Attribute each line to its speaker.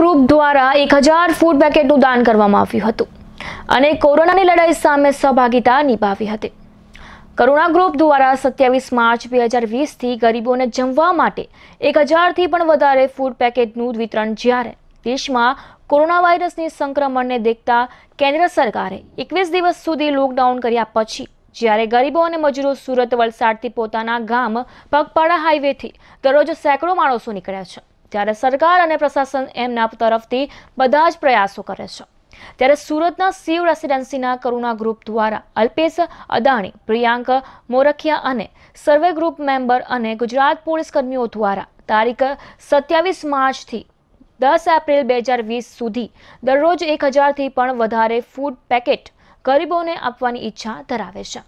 Speaker 1: group દ્વારા એક હજાર ફૂડ પેકેટનું દાન કરવામાં આવ્યું હતું અને કોરોનાની લડાઈ સામે સહભાગિતા નિભાવી હતી કરુણા ગ્રુપ દ્વારા સત્યાવીસ માર્ચ બે હજાર વીસથી ગરીબોને જમવા માટે એક હજારથી પણ વધારે ફૂડ પેકેટનું વિતરણ જ્યારે દેશમાં કોરોના વાયરસની સંક્રમણને દેખતા કેન્દ્ર સરકારે એકવીસ દિવસ સુધી લોકડાઉન કર્યા પછી જ્યારે ગરીબો અને મજૂરો સુરત વલસાડથી પોતાના ગામ પગપાળા હાઈવેથી દરરોજ સેંકડો માણસો નીકળ્યા છે ત્યારે સરકાર અને પ્રશાસન એમના તરફથી બધા જ પ્રયાસો કરે છે ત્યારે સુરતના શિવ રેસિડેન્સીના કરુણા ગ્રુપ દ્વારા અલ્પેશ અદાણી પ્રિયાંક મોરખિયા અને સર્વે ગ્રુપ મેમ્બર અને ગુજરાત પોલીસ કર્મીઓ દ્વારા તારીખ સત્યાવીસ માર્ચથી દસ એપ્રિલ બે હજાર વીસ સુધી દરરોજ એક હજારથી પણ વધારે ફૂડ પેકેટ ગરીબોને આપવાની ઈચ્છા ધરાવે છે